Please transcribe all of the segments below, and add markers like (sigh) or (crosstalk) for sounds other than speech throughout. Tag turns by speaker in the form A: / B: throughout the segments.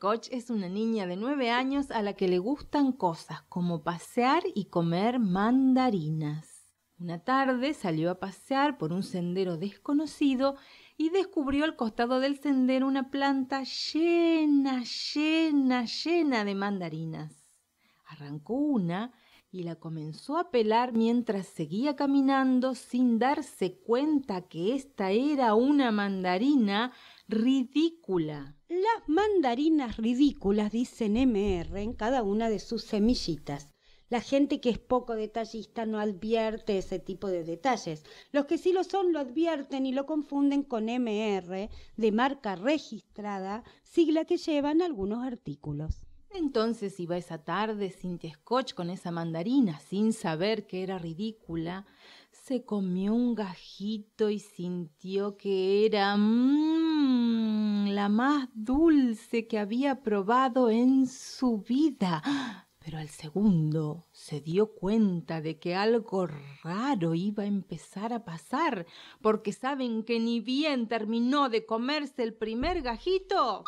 A: Koch es una niña de nueve años a la que le gustan cosas como pasear y comer mandarinas. Una tarde salió a pasear por un sendero desconocido y descubrió al costado del sendero una planta llena, llena, llena de mandarinas. Arrancó una y la comenzó a pelar mientras seguía caminando sin darse cuenta que esta era una mandarina ridícula las mandarinas ridículas, dicen MR, en cada una de sus
B: semillitas. La gente que es poco detallista no advierte ese tipo de detalles. Los que sí lo son lo advierten y lo confunden con MR, de marca registrada, sigla que llevan algunos artículos.
A: Entonces iba esa tarde Cintia Scotch con esa mandarina, sin saber que era ridícula. Se comió un gajito y sintió que era... Mm, más dulce que había probado en su vida. Pero al segundo se dio cuenta de que algo raro iba a empezar a pasar, porque saben que ni bien terminó de comerse el primer gajito,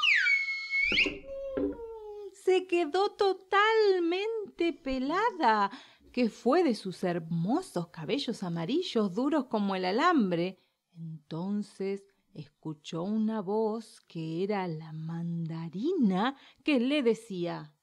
A: se quedó totalmente pelada, que fue de sus hermosos cabellos amarillos duros como el alambre. Entonces escuchó una voz que era la mandarina que le decía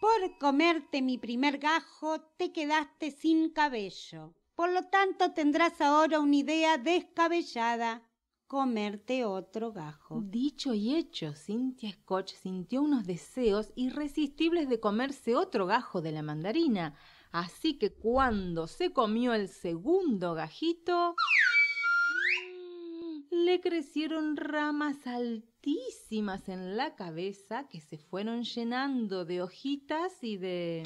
B: Por comerte mi primer gajo te quedaste sin cabello. Por lo tanto tendrás ahora una idea descabellada comerte otro
A: gajo. Dicho y hecho, Cynthia Scotch sintió unos deseos irresistibles de comerse otro gajo de la mandarina, así que cuando se comió el segundo gajito le crecieron ramas altísimas en la cabeza que se fueron llenando de hojitas y de...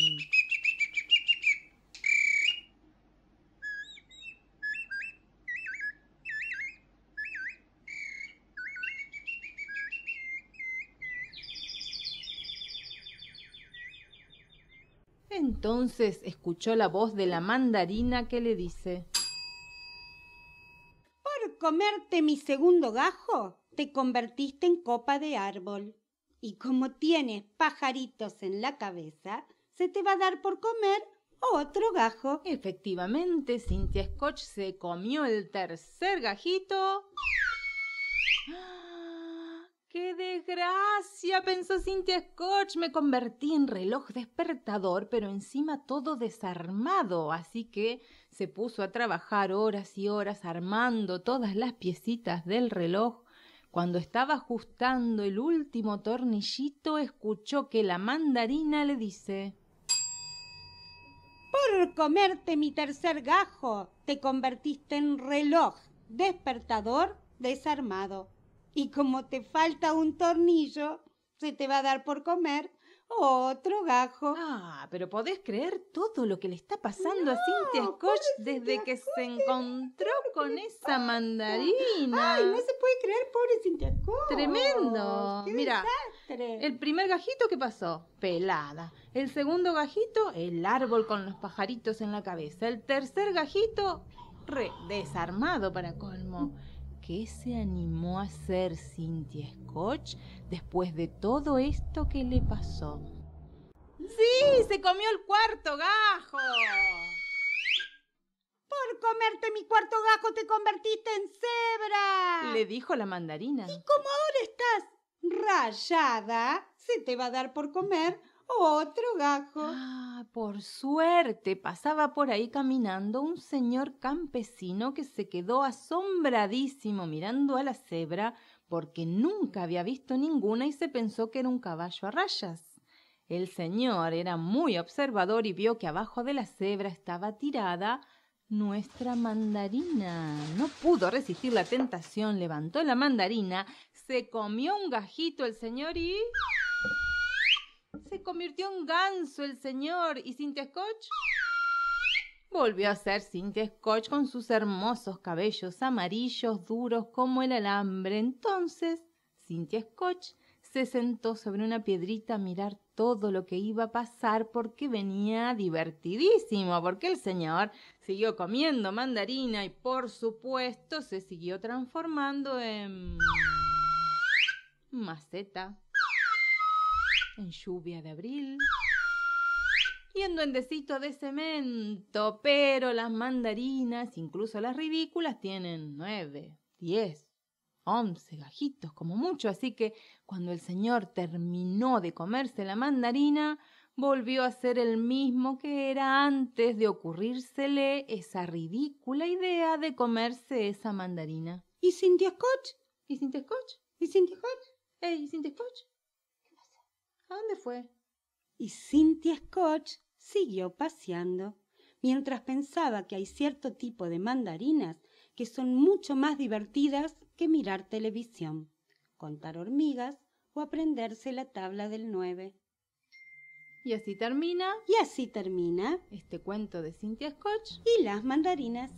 A: Entonces escuchó la voz de la mandarina que le dice
B: comerte
A: mi segundo gajo,
B: te convertiste en copa de árbol. Y como tienes pajaritos en la
A: cabeza, se te va a dar por comer otro gajo. Efectivamente, Cynthia Scotch se comió el tercer gajito. (gasps) ¡Ah! ¡Qué desgracia! pensó Cynthia Scotch. Me convertí en reloj despertador, pero encima todo desarmado. Así que se puso a trabajar horas y horas armando todas las piecitas del reloj. Cuando estaba ajustando el último tornillito, escuchó que la mandarina le dice Por comerte mi tercer gajo,
B: te convertiste en reloj despertador desarmado y como te falta un tornillo, se te va a dar por comer otro
A: gajo. Ah, pero podés creer todo lo que le está pasando a Cynthia Koch desde que se encontró con esa mandarina. Ay, no se puede creer, pobre Cynthia Tremendo. Mira, el primer gajito que pasó, pelada. El segundo gajito, el árbol con los pajaritos en la cabeza. El tercer gajito, re desarmado para colmo qué se animó a hacer Cintia Scotch después de todo esto que le pasó. ¡Sí! ¡Se comió el cuarto gajo! Por comerte mi cuarto gajo te convertiste en cebra, le dijo la mandarina. ¿Y cómo ahora estás? rayada, se te va a dar por comer otro gajo. Ah, por suerte, pasaba por ahí caminando un señor campesino que se quedó asombradísimo mirando a la cebra porque nunca había visto ninguna y se pensó que era un caballo a rayas. El señor era muy observador y vio que abajo de la cebra estaba tirada nuestra mandarina no pudo resistir la tentación, levantó la mandarina, se comió un gajito el señor y... Se convirtió en ganso el señor y Cintia Scotch volvió a ser Cintia Scotch con sus hermosos cabellos amarillos duros como el alambre. Entonces, Cintia Scotch se sentó sobre una piedrita a mirar todo lo que iba a pasar porque venía divertidísimo, porque el señor siguió comiendo mandarina y por supuesto se siguió transformando en maceta, en lluvia de abril y en duendecito de cemento. Pero las mandarinas, incluso las ridículas, tienen nueve, diez, once gajitos como mucho, así que cuando el señor terminó de comerse la mandarina, volvió a ser el mismo que era antes de ocurrírsele esa ridícula idea de comerse esa mandarina. ¿Y Cintia scotch? ¿Y Cintia scotch? ¿Y Cintia scotch? ¿Eh? ¿Y ¿Qué pasa? ¿A dónde fue? Y
B: Cintia Scotch siguió paseando, mientras pensaba que hay cierto tipo de mandarinas que son mucho más divertidas que mirar televisión, contar hormigas o aprenderse la tabla del nueve.
A: Y así termina. Y así termina. Este cuento de Cynthia Scotch. Y las mandarinas.